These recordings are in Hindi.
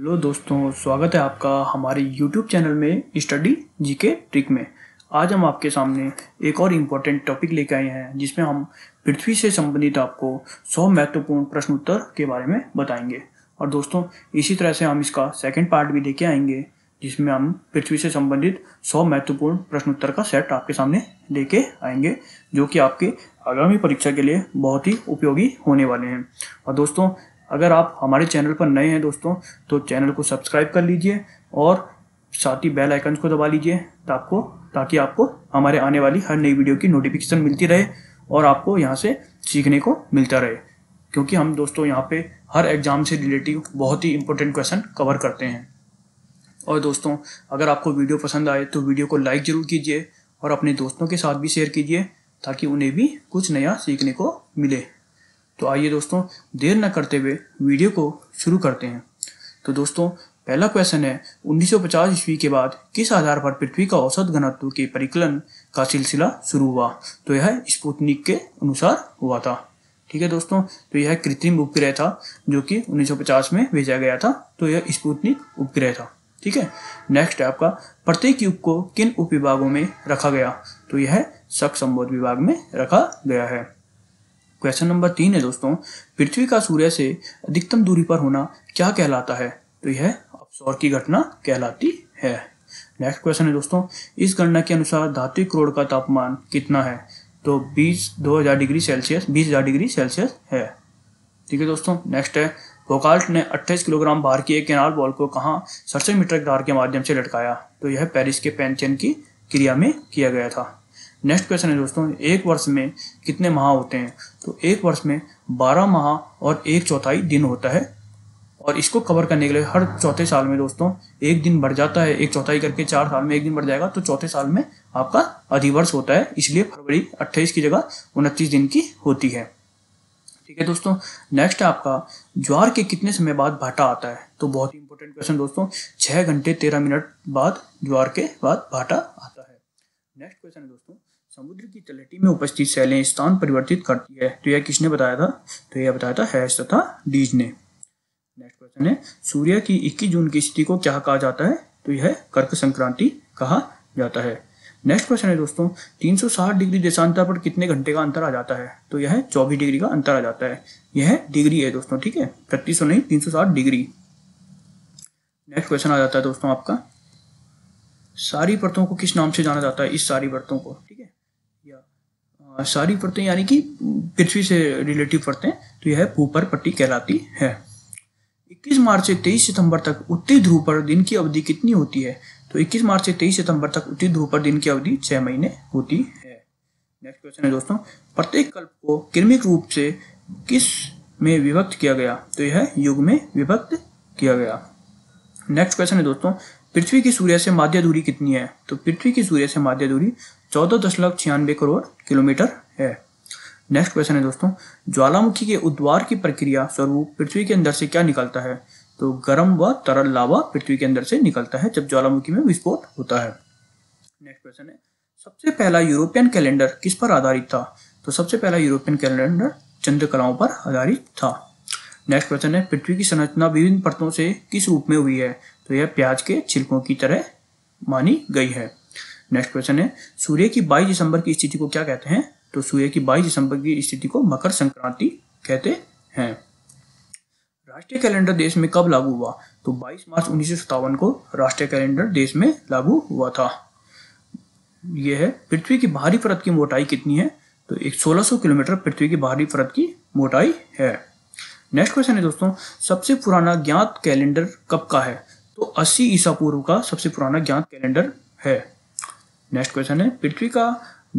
हेलो दोस्तों स्वागत है आपका हमारे यूट्यूब चैनल में स्टडी जीके ट्रिक में आज हम आपके सामने एक और इम्पोर्टेंट टॉपिक लेके आए हैं जिसमें हम पृथ्वी से संबंधित आपको 100 महत्वपूर्ण प्रश्न उत्तर के बारे में बताएंगे और दोस्तों इसी तरह से हम इसका सेकंड पार्ट भी लेके आएंगे जिसमें हम पृथ्वी से संबंधित 100 महत्वपूर्ण प्रश्न उत्तर का सेट आपके सामने लेके आएंगे जो कि आपके आगामी परीक्षा के लिए बहुत ही उपयोगी होने वाले हैं और दोस्तों अगर आप हमारे चैनल पर नए हैं दोस्तों तो चैनल को सब्सक्राइब कर लीजिए और साथ ही बेल आइकन को दबा लीजिए ताको ताकि आपको हमारे आने वाली हर नई वीडियो की नोटिफिकेशन मिलती रहे और आपको यहाँ से सीखने को मिलता रहे क्योंकि हम दोस्तों यहाँ पे हर एग्ज़ाम से रिलेटिव बहुत ही इंपॉर्टेंट क्वेश्चन कवर करते हैं और दोस्तों अगर आपको वीडियो पसंद आए तो वीडियो को लाइक ज़रूर कीजिए और अपने दोस्तों के साथ भी शेयर कीजिए ताकि उन्हें भी कुछ नया सीखने को मिले तो आइए दोस्तों देर न करते हुए वीडियो को शुरू करते हैं तो दोस्तों पहला क्वेश्चन है 1950 ईस्वी के बाद किस आधार पर पृथ्वी का औसत घनत्व के परिकलन का सिलसिला शुरू हुआ तो यह स्पुतनिक के अनुसार हुआ था ठीक है दोस्तों तो यह कृत्रिम उपग्रह था जो कि 1950 में भेजा गया था तो यह स्पुतनिक उपग्रह था ठीक है नेक्स्ट है आपका प्रत्येक युग को किन उप में रखा गया तो यह सख्त संबोध विभाग में रखा गया है क्वेश्चन नंबर तीन है दोस्तों पृथ्वी का सूर्य से अधिकतम दूरी पर होना क्या कहलाता है तो यह अपसौर की घटना कहलाती है नेक्स्ट क्वेश्चन है दोस्तों इस गणना के अनुसार धातु करोड़ का तापमान कितना है तो बीस दो हज़ार डिग्री सेल्सियस बीस हज़ार डिग्री सेल्सियस है ठीक है दोस्तों नेक्स्ट है फोकाल्ट ने 28 किलोग्राम भार की एक केनाल बॉल को कहा सड़सठ मीटर दार के माध्यम से लटकाया तो यह पेरिस के पेंचन की क्रिया में किया गया था नेक्स्ट क्वेश्चन है दोस्तों एक वर्ष में कितने माह होते हैं तो एक वर्ष में बारह माह और एक चौथाई दिन होता है और इसको कवर करने के लिए हर चौथे साल में दोस्तों एक दिन बढ़ जाता है एक चौथाई करके चार साल में एक दिन बढ़ जाएगा तो चौथे साल में आपका अधिवर्ष होता है इसलिए फरवरी अट्ठाईस की जगह उनतीस दिन की होती है ठीक है दोस्तों नेक्स्ट आपका ज्वार के कितने समय बाद भाटा आता है तो बहुत ही इंपॉर्टेंट क्वेश्चन दोस्तों छह घंटे तेरह मिनट बाद ज्वार के बाद भाटा आता है नेक्स्ट क्वेश्चन है दोस्तों समुद्र की तलहटी में उपस्थित शैलें स्थान परिवर्तित करती है तो यह किसने बताया था तो यह बताया था हैश तथा डीज ने नेक्स्ट क्वेश्चन है सूर्य की इक्कीस जून की स्थिति को क्या कहा जाता है तो यह कर्क संक्रांति कहा जाता है नेक्स्ट क्वेश्चन है दोस्तों 360 डिग्री देशांतर पर कितने घंटे का अंतर आ जाता है तो यह 24 डिग्री का अंतर आ जाता है यह डिग्री है दोस्तों ठीक है छत्तीस नहीं 360 डिग्री नेक्स्ट क्वेश्चन आ जाता है दोस्तों आपका सारी बर्तों को किस नाम से जाना जाता है इस सारी बर्तों को ठीक है या सारी परतें यानी कि पृथ्वी से रिलेटिव परतें तो यह भूपर पट्टी कहलाती है 21 मार्च से 23 सितंबर तक उत्तरी ध्रुव पर दिन की अवधि कितनी होती है तो 21 मार्च से 23 सितंबर तक उत्तरी ध्रुव पर दिन की अवधि छह महीने होती है नेक्स्ट क्वेश्चन है दोस्तों प्रत्येक कल्प को क्रमिक रूप से किस में विभक्त किया गया तो यह युग में विभक्त किया गया नेक्स्ट क्वेश्चन है दोस्तों पृथ्वी की सूर्य से माध्य दूरी कितनी है तो पृथ्वी की सूर्य से माध्य दूरी चौदह दशमलव छियानवे करोड़ किलोमीटर है नेक्स्ट क्वेश्चन है दोस्तों ज्वालामुखी के उद्वार की प्रक्रिया स्वरूप पृथ्वी के अंदर से क्या निकलता है तो गर्म व तरल लावा पृथ्वी के अंदर से निकलता है जब ज्वालामुखी में विस्फोट होता है नेक्स्ट क्वेश्चन है सबसे पहला यूरोपियन कैलेंडर किस पर आधारित था तो सबसे पहला यूरोपियन कैलेंडर चंद्र कलाओं पर आधारित था नेक्स्ट क्वेश्चन है पृथ्वी की संरचना विभिन्न परतों से किस रूप में हुई है तो यह प्याज के छिलकों की तरह मानी गई है नेक्स्ट क्वेश्चन है सूर्य की बाईस दिसंबर की स्थिति को क्या कहते हैं तो सूर्य की बाईस दिसंबर की स्थिति को मकर संक्रांति कहते हैं राष्ट्रीय कैलेंडर देश में कब लागू हुआ तो 22 मार्च उन्नीस को राष्ट्रीय कैलेंडर देश में लागू हुआ था यह है पृथ्वी की बाहरी परत की मोटाई कितनी है तो एक 1600 किलोमीटर पृथ्वी की बाहरी परत की मोटाई है नेक्स्ट क्वेश्चन है दोस्तों सबसे पुराना ज्ञात कैलेंडर कब का है तो 80 ईसा पूर्व का सबसे पुराना ज्ञात कैलेंडर है नेक्स्ट क्वेश्चन है पृथ्वी का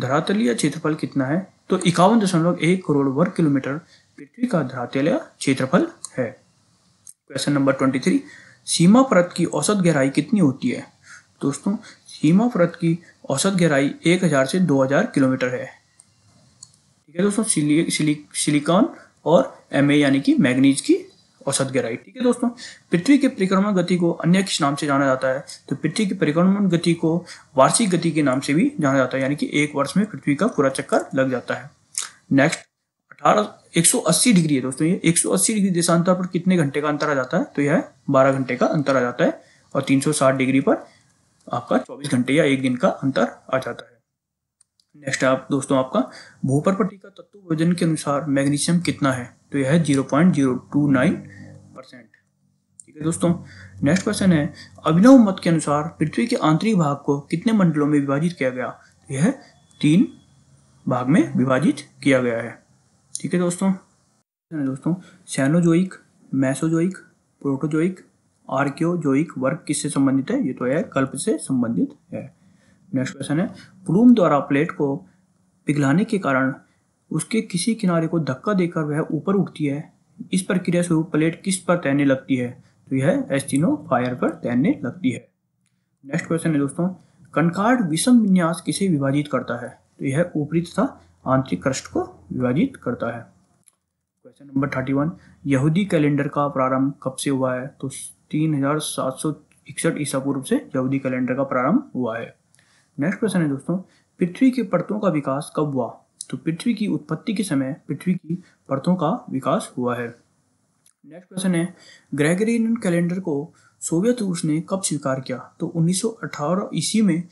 धरातलीय क्षेत्रफल कितना है तो इक्यावन दशमलव एक करोड़ वर्ग किलोमीटर पृथ्वी का धरातलीय क्षेत्रफल है क्वेश्चन नंबर ट्वेंटी थ्री सीमा परत की औसत गहराई कितनी होती है दोस्तों सीमा परत की औसत गहराई एक हजार से दो हजार किलोमीटर है ठीक है दोस्तों सिलिकॉन और एम यानी कि मैग्नीज की औसत गहराई ठीक है दोस्तों पृथ्वी के परिक्रमा गति को अन्य किस नाम से जाना जाता है तो पृथ्वी की परिक्रमण गति को वार्षिक गति के नाम से भी जाना जाता है यानी कि एक वर्ष में पृथ्वी का पूरा चक्कर लग जाता है नेक्स्ट अठारह 180 डिग्री है दोस्तों ये 180 डिग्री देशांतर पर कितने घंटे का अंतर आ जाता है तो यह बारह घंटे का अंतर आ जाता है और 360 डिग्री पर आपका चौबीस घंटे या एक दिन का अंतर आ जाता है नेक्स्ट आप दोस्तों आपका भूपर्पटी का तत्व वजन के अनुसार मैग्नीशियम कितना है तो यह है zero point zero two nine percent ठीक है दोस्तों नेक्स्ट क्वेश्चन है अभिनव मत के अनुसार पृथ्वी के आंतरिक भाग को कितने मंडलों में विभाजित किया गया तो यह तीन भाग में विभाजित किया गया है ठीक है दोस्तों दोस्तों सैनोजोइक मैसोजोइक प्रोटोजोइक आर्क्योजोइक वर्ग किससे संबंधित है ये तो है कल्प से संबंधित है नेक्स्ट क्वेश्चन है प्लूम द्वारा प्लेट को पिघलाने के कारण उसके किसी किनारे को धक्का देकर वह ऊपर उठती है इस प्रक्रिया स्वरूप प्लेट किस पर तैरने लगती है तो यह एस्टिनो फायर पर तैरने लगती है नेक्स्ट क्वेश्चन है दोस्तों कनकार्ड विषम विन्यास किसे विभाजित करता है तो यह ऊपरी तथा आंतरिक क्रस्ट को विभाजित करता है क्वेश्चन नंबर थर्टी वन यहूदी कैलेंडर का प्रारंभ कब से हुआ है तो तीन हजार सात सौ इकसठ ईसा पूर्व से यहूदी कैलेंडर का प्रारंभ हुआ है नेक्स्ट क्वेश्चन है दोस्तों पृथ्वी के परतों का विकास कब हुआ तो पृथ्वी की उत्पत्ति के समय पृथ्वी की परतों का विकास हुआ है नेक्स्ट क्वेश्चन है ग्रेगरियन कैलेंडर को सोवियत रूस ने कब स्वीकार किया तो 1918 ईस्वी में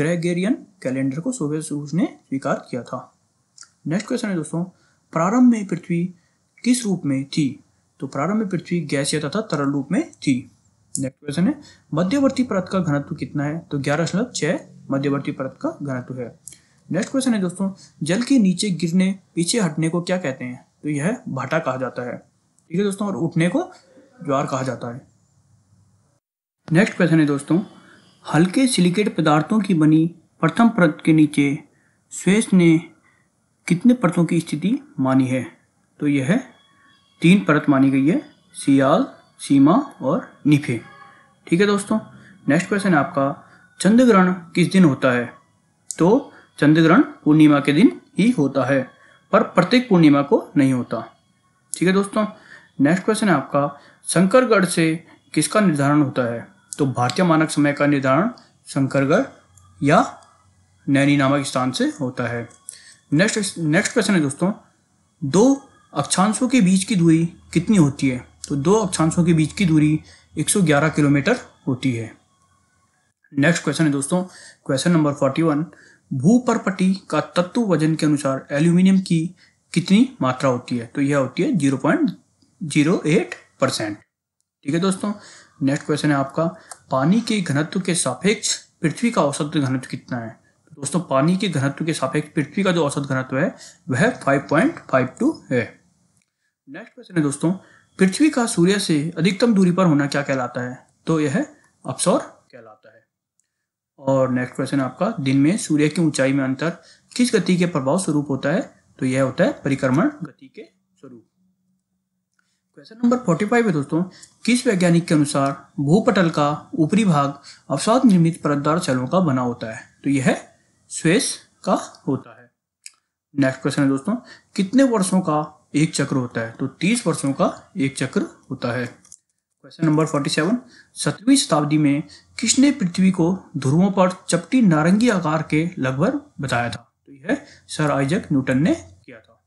ग्रेगरियन कैलेंडर को सोवियत रूस ने स्वीकार किया था नेक्स्ट क्वेश्चन है दोस्तों प्रारंभ में पृथ्वी किस रूप में थी तो प्रारंभ में पृथ्वी गैसीय तथा तरल रूप में थी नेक्स्ट क्वेश्चन है मध्यवर्ती परत का घनत्व कितना है तो ग्यारह दशमलव छह मध्यवर्ती परत का घनत्व है नेक्स्ट क्वेश्चन है दोस्तों जल के नीचे गिरने पीछे हटने को क्या कहते हैं तो यह भाटा कहा जाता है ठीक है दोस्तों और उठने को ज्वार कहा जाता है नेक्स्ट क्वेश्चन है दोस्तों हल्के सिलिकेट पदार्थों की बनी प्रथम परत के नीचे स्वेस ने कितने परतों की स्थिति मानी है तो यह तीन परत मानी गई है सियाल सीमा और निफे ठीक है दोस्तों नेक्स्ट क्वेश्चन है आपका चंद्र ग्रहण किस दिन होता है तो चंद्र ग्रहण पूर्णिमा के दिन ही होता है पर प्रत्येक पूर्णिमा को नहीं होता ठीक है दोस्तों नेक्स्ट क्वेश्चन है आपका शंकरगढ़ से किसका निर्धारण होता है तो भारतीय मानक समय का निर्धारण शंकरगढ़ या नैनी नामक स्थान से होता है नेक्स्ट नेक्स्ट क्वेश्चन है दोस्तों दो अक्षांशों के बीच की दूरी कितनी होती है तो दो अक्षांशों के बीच की दूरी 111 किलोमीटर होती है नेक्स्ट क्वेश्चन है दोस्तों क्वेश्चन नंबर 41 भूपरपटी का तत्व वजन के अनुसार एल्यूमिनियम की कितनी मात्रा होती है तो यह होती है zero point zero eight percent ठीक है दोस्तों नेक्स्ट क्वेश्चन है आपका पानी के घनत्व के सापेक्ष पृथ्वी का औसत घनत्व कितना है तो दोस्तों पानी के घनत्व के सापेक्ष पृथ्वी का जो औसत घनत्व है वह फाइव है नेक्स्ट क्वेश्चन है दोस्तों पृथ्वी का सूर्य से अधिकतम दूरी पर होना क्या कहलाता है तो यह अपसौर और नेक्स्ट क्वेश्चन आपका दिन में सूर्य की ऊंचाई में अंतर किस गति के प्रभाव स्वरूप होता है तो यह होता है परिक्रमण गति के स्वरूप क्वेश्चन नंबर फोर्टी फाइव है दोस्तों किस वैज्ञानिक के अनुसार भूपटल का ऊपरी भाग अवसाद निर्मित परतदार चलों का बना होता है तो यह स्वेस का होता है नेक्स्ट क्वेश्चन है दोस्तों कितने वर्षों का एक चक्र होता है तो तीस वर्षों का एक चक्र होता है क्वेश्चन नंबर फोर्टी सेवन सत्रहवीं शताब्दी में किसने पृथ्वी को ध्रुवों पर चपटी नारंगी आकार के लगभग बताया था तो यह सर आइजक न्यूटन ने किया था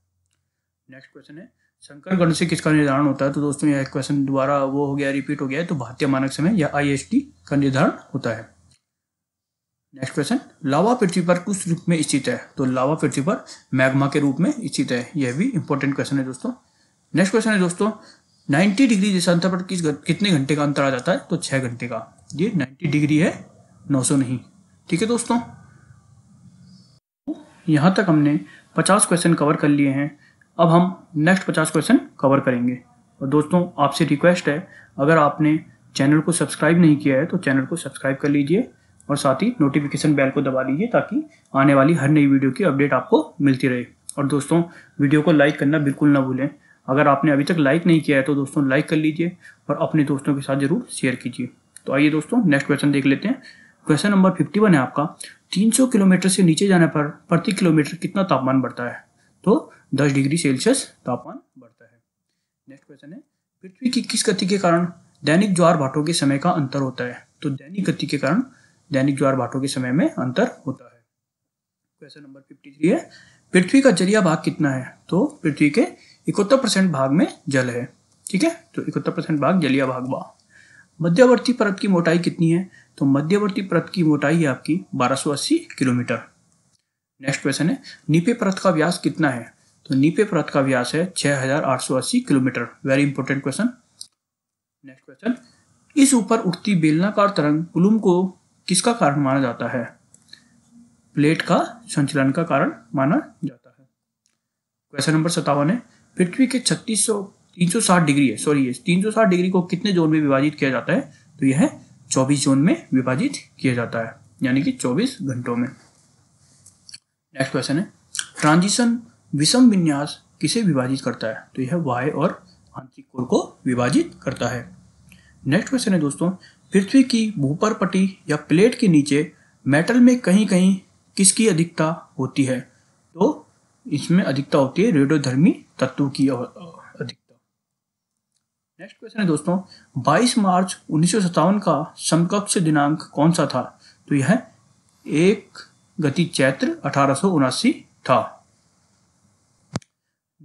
नेक्स्ट क्वेश्चन है शंकर गण से किसका निर्धारण होता है तो दोस्तों यह क्वेश्चन दोबारा वो हो गया रिपीट हो गया है तो भारतीय मानक समय या आई का निर्धारण होता है नेक्स्ट क्वेश्चन लावा पृथ्वी पर किस रूप में स्थित है तो लावा पृथ्वी पर मैग्मा के रूप में स्थित है यह भी इंपॉर्टेंट क्वेश्चन है दोस्तों नेक्स्ट क्वेश्चन है दोस्तों 90 डिग्री जैसे अंतर पर किस कितने घंटे का अंतर आ जाता है तो छः घंटे का ये 90 डिग्री है 900 नहीं ठीक है दोस्तों यहाँ तक हमने 50 क्वेश्चन कवर कर लिए हैं अब हम नेक्स्ट 50 क्वेश्चन कवर करेंगे और दोस्तों आपसे रिक्वेस्ट है अगर आपने चैनल को सब्सक्राइब नहीं किया है तो चैनल को सब्सक्राइब कर लीजिए और साथ ही नोटिफिकेशन बेल को दबा लीजिए ताकि आने वाली हर नई वीडियो की अपडेट आपको मिलती रहे और दोस्तों वीडियो को लाइक करना बिल्कुल ना भूलें अगर आपने अभी तक लाइक नहीं किया है तो दोस्तों लाइक कर लीजिए और अपने दोस्तों के साथ जरूर शेयर कीजिए तो आइए दोस्तों नेक्स्ट क्वेश्चन देख लेते हैं क्वेश्चन नंबर फिफ्टी है आपका 300 किलोमीटर से नीचे जाने पर प्रति किलोमीटर कितना तापमान बढ़ता है तो 10 डिग्री सेल्सियस तापमान बढ़ता है नेक्स्ट क्वेश्चन है पृथ्वी की किस गति के कारण दैनिक ज्वार भाटों के समय का अंतर होता है तो दैनिक गति के कारण दैनिक ज्वार भाटों के समय में अंतर होता है क्वेश्चन नंबर फिफ्टी है पृथ्वी का जरिया भाग कितना है तो पृथ्वी के इकहत्तर परसेंट भाग में जल है ठीक है तो इकहत्तर परसेंट भाग जलीय भाग बा मध्यवर्ती परत की मोटाई कितनी है तो मध्यवर्ती परत की मोटाई है आपकी 1280 किलोमीटर नेक्स्ट क्वेश्चन है नीपे परत का व्यास कितना है तो नीपे परत का व्यास है 6880 kilometre very important question next question इस ऊपर उठती बेलनाकार तरंग कुलुम को किसका कारण माना जाता है प्लेट का संचलन का कारण माना जाता है क्वेश्चन नंबर सत्तावन है पृथ्वी के छत्तीस सौ तीन सौ साठ डिग्री है सॉरी तीन सौ साठ डिग्री को कितने जोन में विभाजित किया जाता है तो यह चौबीस जोन में विभाजित किया जाता है यानी कि चौबीस घंटों में नेक्स्ट क्वेश्चन है ट्रांजिशन विषम विन्यास किसे विभाजित करता है तो यह वाय और आंतरिक कोर को विभाजित करता है नेक्स्ट क्वेश्चन है दोस्तों पृथ्वी की भूपर पट्टी या प्लेट के नीचे मेटल में कहीं कहीं किसकी अधिकता होती है इसमें अधिकता होती है रेडियोधर्मी तत्व की अधिकता नेक्स्ट क्वेश्चन है दोस्तों 22 मार्च उन्नीस का समकक्ष दिनांक कौन सा था तो यह एक गति चैत्र अठारह था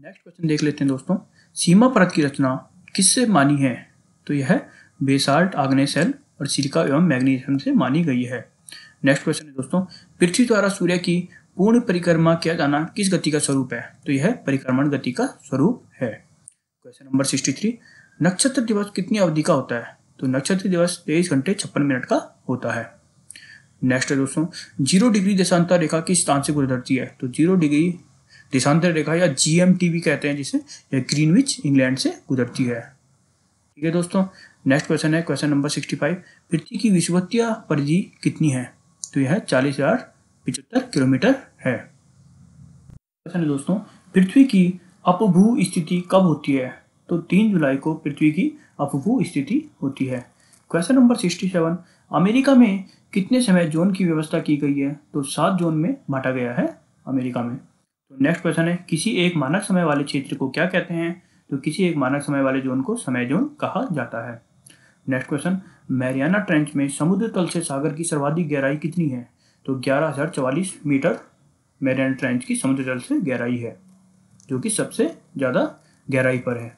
नेक्स्ट क्वेश्चन देख लेते हैं दोस्तों सीमा परत की रचना किससे मानी है तो यह बेसाल्ट आग्ने सेल और सिलिका एवं मैग्नीशियम से मानी गई है नेक्स्ट क्वेश्चन है दोस्तों पृथ्वी द्वारा सूर्य की पूर्ण परिक्रमा किया जाना किस गति का स्वरूप है तो यह परिक्रमण गति का स्वरूप है क्वेश्चन नंबर सिक्सटी थ्री नक्षत्र दिवस कितनी अवधि का होता है तो नक्षत्र दिवस तेईस घंटे छप्पन मिनट का होता है नेक्स्ट है दोस्तों जीरो डिग्री देशांतर रेखा किस स्थान से गुजरती है तो जीरो डिग्री देशांतर रेखा या जी भी कहते हैं जिसे यह ग्रीनविच इंग्लैंड से गुजरती है ठीक है दोस्तों नेक्स्ट क्वेश्चन है क्वेश्चन नंबर सिक्सटी फाइव पृथ्वी की विश्वतीय परिधि कितनी है तो यह चालीस हजार पिछहत्तर किलोमीटर है दोस्तों पृथ्वी की अपभू स्थिति कब होती है तो तीन जुलाई को पृथ्वी की अपभू स्थिति होती है question number sixty seven America में कितने समय जोन की व्यवस्था की गई है तो सात जोन में बांटा गया है अमेरिका में तो नेक्स्ट क्वेश्चन है किसी एक मानक समय वाले क्षेत्र को क्या कहते हैं तो किसी एक मानक समय वाले जोन को समय जोन कहा जाता है नेक्स्ट क्वेश्चन मैरियाना ट्रेंच में समुद्र तल से सागर की सर्वाधिक गहराई कितनी है तो ग्यारह हज़ार चवालीस मीटर मेरियन ट्रेंच की समुद्र जल से गहराई है जो कि सबसे ज़्यादा गहराई पर है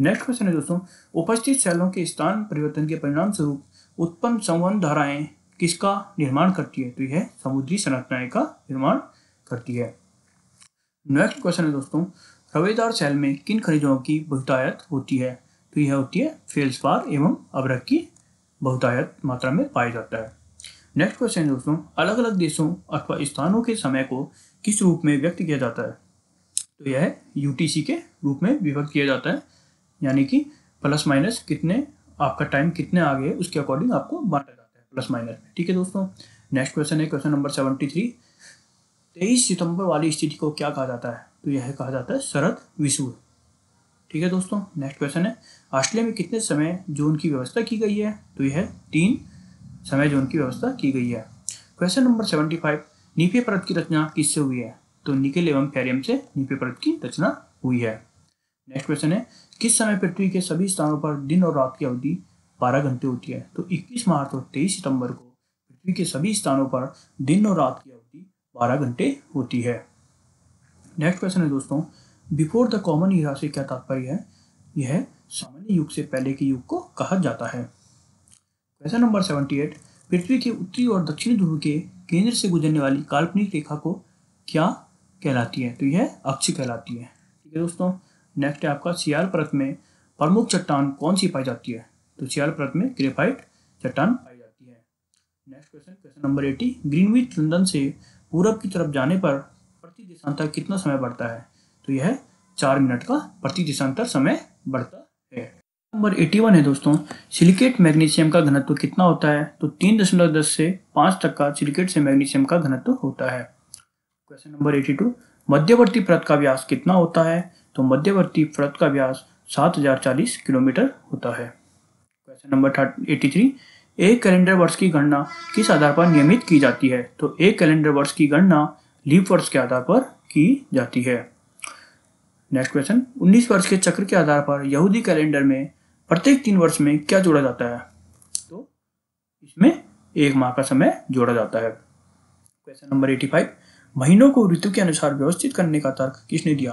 नेक्स्ट क्वेश्चन है दोस्तों उपस्थित शैलों के स्थान परिवर्तन के परिणाम स्वरूप उत्पन्न संवन धाराएं किसका निर्माण करती है तो यह समुद्री संरचनाएं का निर्माण करती है नेक्स्ट क्वेश्चन है दोस्तों रवेदार शैल में किन खनिजों की बहुतायत होती है तो यह होती है फेल्सफार एवं अबरक की बहुतायत मात्रा में पाया जाता है नेक्स्ट क्वेश्चन है दोस्तों अलग अलग देशों अथवा स्थानों के समय को किस रूप में व्यक्त किया जाता है तो यह यूटीसी के रूप में विभक्त किया जाता है यानी कि प्लस माइनस कितने आपका टाइम कितने आगे है उसके अकॉर्डिंग आपको बांटा जाता है प्लस माइनस में ठीक है दोस्तों नेक्स्ट क्वेश्चन है क्वेश्चन नंबर सेवेंटी थ्री तेईस सितंबर वाली स्थिति को क्या कहा जाता है तो यह कहा जाता है शरद विशु ठीक है दोस्तों नेक्स्ट क्वेश्चन है ऑस्ट्रेलिया में कितने समय जोन की व्यवस्था की गई है तो यह तीन समय जोन की व्यवस्था की गई है क्वेश्चन नंबर सेवेंटी फाइव नीपे परत की रचना किससे हुई है तो निकेल एवं फेरियम से नीपे परत की रचना हुई है नेक्स्ट क्वेश्चन है किस समय पृथ्वी के सभी स्थानों पर दिन और रात की अवधि बारह घंटे होती है तो इक्कीस मार्च और तेईस सितंबर को पृथ्वी के सभी स्थानों पर दिन और रात की अवधि बारह घंटे होती है नेक्स्ट क्वेश्चन है दोस्तों बिफोर द कॉमन ईरा से क्या तात्पर्य है यह सामान्य युग से पहले के युग को कहा जाता है प्रश्न नंबर सेवेंटी एट पृथ्वी के उत्तरी और दक्षिणी ध्रुव के केंद्र से गुजरने वाली काल्पनिक रेखा को क्या कहलाती है तो यह अक्ष कहलाती है ठीक है दोस्तों नेक्स्ट है आपका सियाल परत में प्रमुख चट्टान कौन सी पाई जाती है तो सियाल परत में ग्रेफाइट चट्टान पाई जाती है next question question number eighty Greenwich London से पूरब की तरफ जाने पर प्रति दिशांतर कितना समय बढ़ता है तो यह चार मिनट का प्रति दिशांतर समय बढ़ता है नंबर 81 है दोस्तों सिलिकेट मैग्नीशियम का घनत्व कितना होता है तो तीन दशमलव दस से पाँच तक का सिलिकेट से मैग्नीशियम का घनत्व होता है क्वेश्चन नंबर 82 मध्यवर्ती परत का व्यास कितना होता है तो मध्यवर्ती परत का व्यास 7040 किलोमीटर होता है क्वेश्चन नंबर 83 एक कैलेंडर वर्ष की गणना किस आधार पर नियमित की जाती है तो एक कैलेंडर वर्ष की गणना लीप वर्ष के आधार पर की जाती है नेक्स्ट क्वेश्चन 19 वर्ष के चक्र के आधार पर यहूदी कैलेंडर में प्रत्येक तीन वर्ष में क्या जोड़ा जाता है तो इसमें एक माह का समय जोड़ा जाता है क्वेश्चन नंबर एटी फाइव महीनों को ऋतु के अनुसार व्यवस्थित करने का तर्क किसने दिया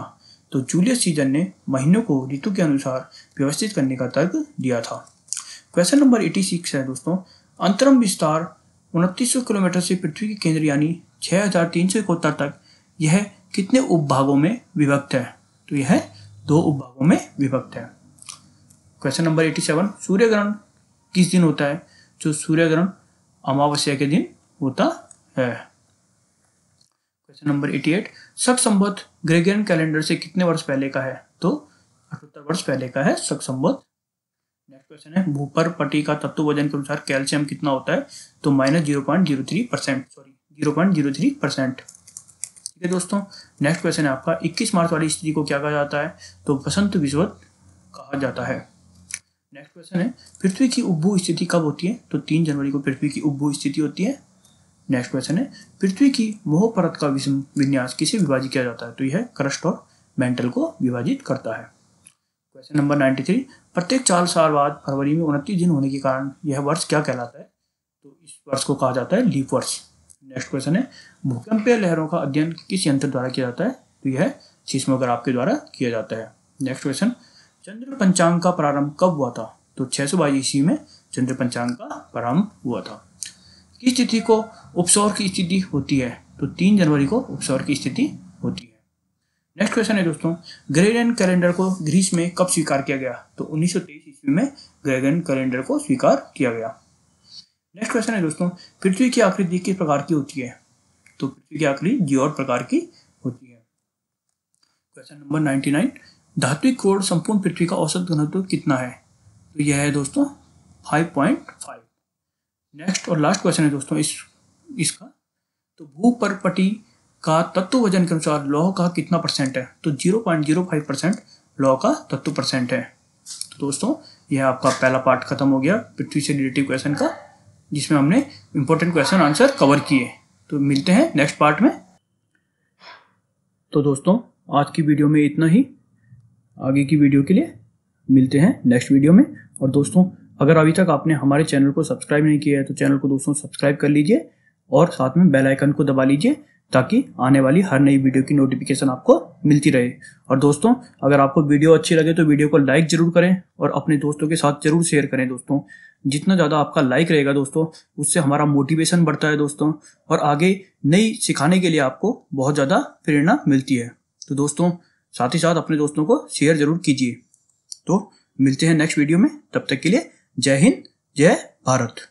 तो जूलियस सीजन ने महीनों को ऋतु के अनुसार व्यवस्थित करने का तर्क दिया था क्वेश्चन नंबर एटी सिक्स है दोस्तों अंतरम विस्तार उनतीस किलोमीटर से पृथ्वी के केंद्र यानी छः हज़ार तक यह कितने उपभागों में विभक्त है तो यह दो उपभागों में विभक्त है क्वेश्चन नंबर एटी सेवन सूर्य ग्रहण किस दिन होता है जो सूर्य ग्रहण अमावस्या के दिन होता है क्वेश्चन नंबर एटी एट शक संबद्ध ग्रेगरियन कैलेंडर से कितने वर्ष पहले का है तो अठहत्तर वर्ष पहले का है शक संबद्ध नेक्स्ट क्वेश्चन है भूपर पट्टी का तत्व वजन के अनुसार कैल्शियम कितना होता है तो minus zero point zero three percent sorry zero point zero three percent ठीक है दोस्तों नेक्स्ट क्वेश्चन है आपका इक्कीस मार्च वाली स्थिति को क्या कहा जाता है तो बसंत विश्व कहा जाता है नेक्स्ट क्वेश्चन है पृथ्वी की उब्भू स्थिति कब होती है तो तीन जनवरी को पृथ्वी की उब्भू स्थिति होती है नेक्स्ट क्वेश्चन है पृथ्वी की मोह परत का विन्यास किसे विभाजित किया जाता है तो यह क्रस्ट और मेंटल को विभाजित करता है क्वेश्चन नंबर नाइन्टी थ्री प्रत्येक चार साल बाद फरवरी में उनतीस दिन होने के कारण यह वर्ष क्या कहलाता है तो इस वर्ष को कहा जाता है लीप वर्ष नेक्स्ट क्वेश्चन है भूकंपीय लहरों का अध्ययन किस यंत्र द्वारा किया जाता है तो यह सीस्मोग्राफ के द्वारा किया जाता है नेक्स्ट क्वेश्चन चंद्र पंचांग का प्रारंभ कब हुआ था तो छह सौ बाईस ईस्वी में चंद्र पंचांग का प्रारंभ हुआ था किस तिथि को उपसौर की स्थिति होती है तो तीन जनवरी को उपसौर की स्थिति होती है नेक्स्ट क्वेश्चन है दोस्तों ग्रेगन कैलेंडर को ग्रीस में कब स्वीकार किया गया तो 1923 ईस्वी में ग्रेगन कैलेंडर को स्वीकार किया गया नेक्स्ट क्वेश्चन है दोस्तों पृथ्वी की आकृति किस प्रकार की होती है तो पृथ्वी की आकृति जी और प्रकार की होती है क्वेश्चन नंबर 99 धात्विक कोण संपूर्ण पृथ्वी का औसत घनत्व कितना है तो यह है दोस्तों 5.5 नेक्स्ट और लास्ट क्वेश्चन है दोस्तों इस इसका तो भूपरपटी का तत्व वजन के अनुसार लौह का कितना परसेंट है तो 0.05 परसेंट लौह का तत्व परसेंट है तो दोस्तों यह आपका पहला पार्ट खत्म हो गया पृथ्वी से रिलेटिव क्वेश्चन का जिसमें हमने इंपॉर्टेंट क्वेश्चन आंसर कवर किए तो मिलते हैं नेक्स्ट पार्ट में तो दोस्तों आज की वीडियो में इतना ही आगे की वीडियो के लिए मिलते हैं नेक्स्ट वीडियो में और दोस्तों अगर अभी तक आपने हमारे चैनल को सब्सक्राइब नहीं किया है तो चैनल को दोस्तों सब्सक्राइब कर लीजिए और साथ में बेल आइकन को दबा लीजिए ताकि आने वाली हर नई वीडियो की नोटिफिकेशन आपको मिलती रहे और दोस्तों अगर आपको वीडियो अच्छी लगे तो वीडियो को लाइक जरूर करें और अपने दोस्तों के साथ जरूर शेयर करें दोस्तों जितना ज़्यादा आपका लाइक रहेगा दोस्तों उससे हमारा मोटिवेशन बढ़ता है दोस्तों और आगे नई सिखाने के लिए आपको बहुत ज़्यादा प्रेरणा मिलती है तो दोस्तों साथ ही साथ अपने दोस्तों को शेयर जरूर कीजिए तो मिलते हैं नेक्स्ट वीडियो में तब तक के लिए जय हिंद जय भारत